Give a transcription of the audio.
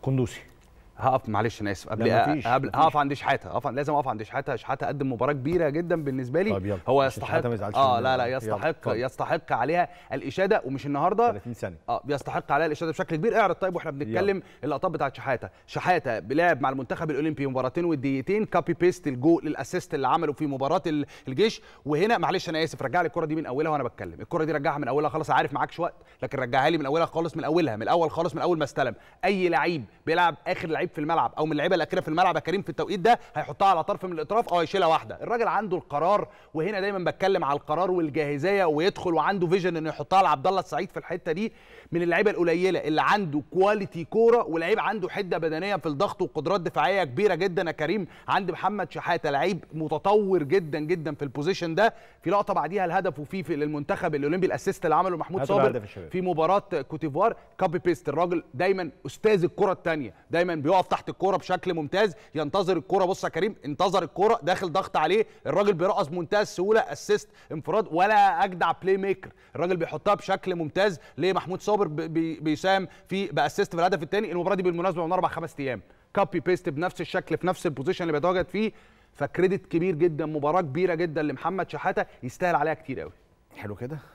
conduce. هقف معلش انا اسف قبل قبل هقف عند شحاته هقف لازم اقف عند شحاته شحاته قدم مباراه كبيره جدا بالنسبه لي طيب هو يستحق اه لا لا يستحق يستحق عليها الاشاده ومش النهارده 30 ثانيه اه يستحق عليها الاشاده بشكل كبير اعرض طيب واحنا بنتكلم اللقطات بتاعت شحاته شحاته بلعب مع المنتخب الاولمبي مباراتين وديتين كابي بيست الجو للاسيست اللي عمله في مباراه الجيش وهنا معلش انا اسف رجع لي الكره دي من اولها وانا بتكلم الكره دي رجعها من اولها خلاص عارف معاكش وقت لكن رجعها لي من اولها خالص من اولها من الاول خالص من اول ما استلم اي لعيب بيلعب اخر لعيب في الملعب او من اللعيبه الاخيره في الملعب يا كريم في التوقيت ده هيحطها على طرف من الاطراف او اه، هيشيلها واحده الراجل عنده القرار وهنا دايما بتكلم على القرار والجاهزيه ويدخل وعنده فيجن انه يحطها لعبد الله السعيد في الحته دي من اللعيبه القليله اللي عنده كواليتي كوره ولعيب عنده حده بدنيه في الضغط وقدرات دفاعيه كبيره جدا يا كريم عند محمد شحاته لعيب متطور جدا جدا في البوزيشن ده في لقطه بعديها الهدف وفي للمنتخب الاولمبي الاسيست اللي عمله محمود صابر في مباراه كوتيفوار كابي بيست الراجل دايما استاذ الكره الثانيه دايما بيقع بيقف تحت الكوره بشكل ممتاز ينتظر الكوره بص يا كريم انتظر الكوره داخل ضغط عليه الراجل بيرقص بمنتهى السهوله اسيست انفراد ولا اجدع بلاي ميكر الراجل بيحطها بشكل ممتاز لمحمود صابر بيساهم في باسيست في الهدف الثاني المباراه دي بالمناسبه من اربع خمس ايام كوبي بيست بنفس الشكل في نفس البوزيشن اللي بيتواجد فيه فكريدت كبير جدا مباراه كبيره جدا لمحمد شحاته يستاهل عليها كتير قوي حلو كده